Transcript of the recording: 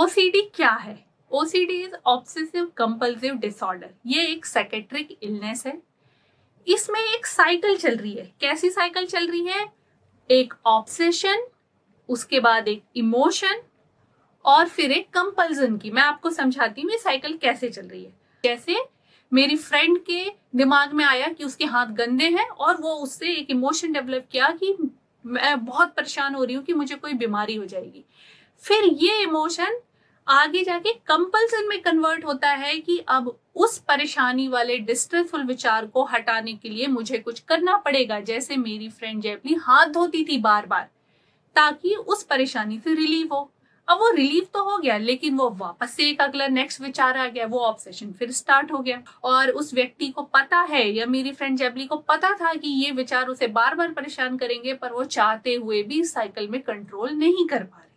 OCD क्या है OCD is obsessive compulsive disorder ये एक सेकेट्रिक इलनेस है इसमें एक साइकिल चल रही है कैसी साइकिल चल रही है एक ऑब्सेशन उसके बाद एक इमोशन और फिर एक कंपल्सन की मैं आपको समझाती हूँ ये साइकिल कैसे चल रही है जैसे मेरी फ्रेंड के दिमाग में आया कि उसके हाथ गंदे हैं और वो उससे एक इमोशन डेवलप किया कि मैं बहुत परेशान हो रही हूँ कि मुझे कोई बीमारी हो जाएगी फिर ये इमोशन आगे जाके कंपल्सन में कन्वर्ट होता है कि अब उस परेशानी वाले डिस्ट्रेसफुल विचार को हटाने के लिए मुझे कुछ करना पड़ेगा जैसे मेरी फ्रेंड जैपली हाथ धोती थी बार बार ताकि उस परेशानी से रिलीव हो अब वो रिलीव तो हो गया लेकिन वो वापस से एक अगला नेक्स्ट विचार आ गया वो ऑब्सेशन फिर स्टार्ट हो गया और उस व्यक्ति को पता है या मेरी फ्रेंड जैबली को पता था कि ये विचार उसे बार बार परेशान करेंगे पर वो चाहते हुए भी साइकिल में कंट्रोल नहीं कर पा रहे